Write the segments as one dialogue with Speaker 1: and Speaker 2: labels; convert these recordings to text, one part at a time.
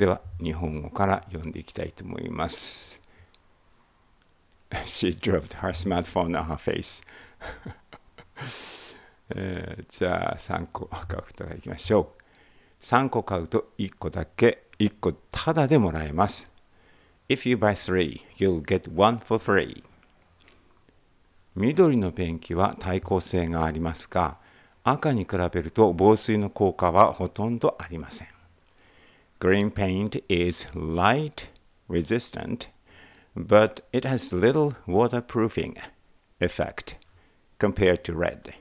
Speaker 1: では日本語から読んでいきたいと思います。She dropped her smartphone on her face. えー、じゃあ3個買ういがいきましょう。3個買うと1個だけ、1個ただでもらえます。If you buy three, you'll get one for free. 緑のペンキは耐候性がありますが、赤に比べると防水の効果はほとんどありません。Green paint is light resistant, but it has little waterproofing effect compared to red.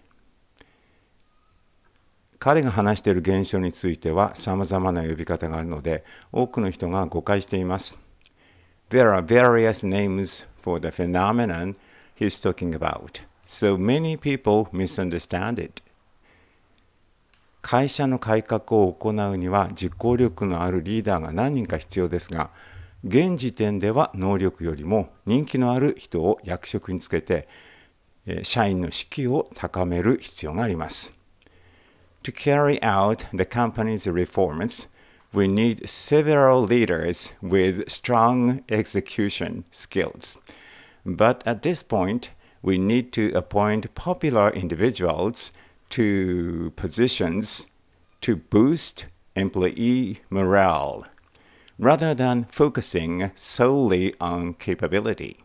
Speaker 1: 彼が話している現象については様々な呼び方があるので多くの人が誤解しています。There are various names for the phenomenon he's talking about, so many people misunderstand it. 会社の改革を行うには実行力のあるリーダーが何人か必要ですが現時点では能力よりも人気のある人を役職につけて社員の士気を高める必要があります。To carry out the company's reforms, we need several leaders with strong execution skills. But at this point, we need to appoint popular individuals to positions to boost employee morale rather than focusing solely on capability.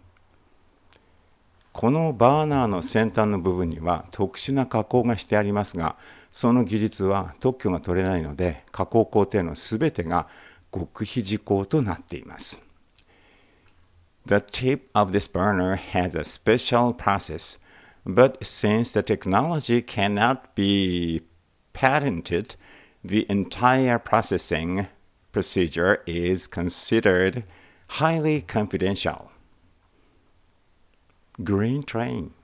Speaker 1: このバーナーの先端の部分には特殊な加工がしてありますが、その技術は特許が取れないので、加工工程のすべてが極秘事項となっています。The tip of this burner has a special process But since the technology cannot be patented, the entire processing procedure is considered highly confidential. Green Train